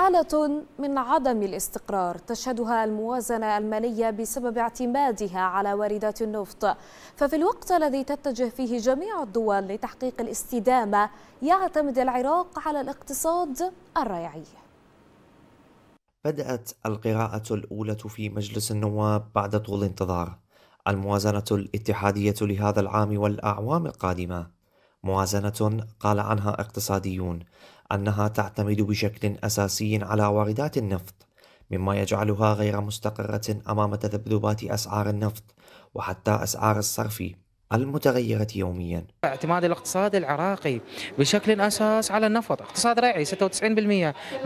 حالة من عدم الاستقرار تشهدها الموازنة المالية بسبب اعتمادها على واردات النفط ففي الوقت الذي تتجه فيه جميع الدول لتحقيق الاستدامة يعتمد العراق على الاقتصاد الريعي بدأت القراءة الأولى في مجلس النواب بعد طول انتظار الموازنة الاتحادية لهذا العام والأعوام القادمة موازنة قال عنها اقتصاديون أنها تعتمد بشكل أساسي على واردات النفط مما يجعلها غير مستقرة أمام تذبذبات أسعار النفط وحتى أسعار الصرف المتغيرة يوميا اعتماد الاقتصاد العراقي بشكل أساس على النفط اقتصاد ريعي 96%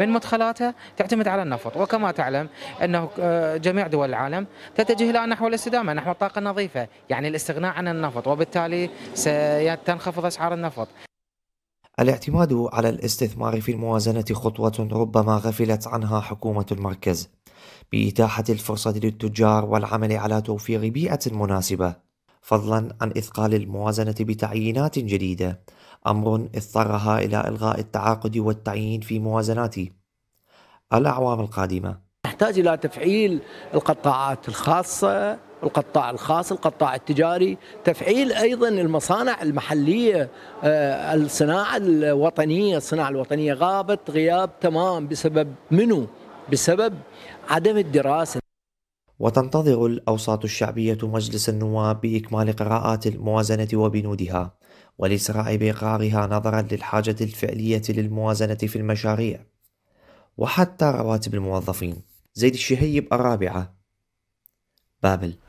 من مدخلاته تعتمد على النفط وكما تعلم أنه آه، جميع دول العالم تتجه الآن نحو الاستدامة نحو الطاقة النظيفة يعني الاستغناء عن النفط وبالتالي ستنخفض أسعار النفط الاعتماد على الاستثمار في الموازنة خطوة ربما غفلت عنها حكومة المركز بإتاحة الفرصة للتجار والعمل على توفير بيئة مناسبة فضلا عن إثقال الموازنة بتعيينات جديدة أمر اضطرها إلى إلغاء التعاقد والتعيين في موازنات الأعوام القادمة نحتاج إلى تفعيل القطاعات الخاصة القطاع الخاص القطاع التجاري تفعيل أيضا المصانع المحلية آه، الصناعة الوطنية الصناعة الوطنية غابت غياب تمام بسبب منو بسبب عدم الدراسة وتنتظر الأوساط الشعبية مجلس النواب بإكمال قراءات الموازنة وبنودها والإسراء بإقرارها نظرا للحاجة الفعلية للموازنة في المشاريع وحتى رواتب الموظفين زيد الشهيب الرابعة بابل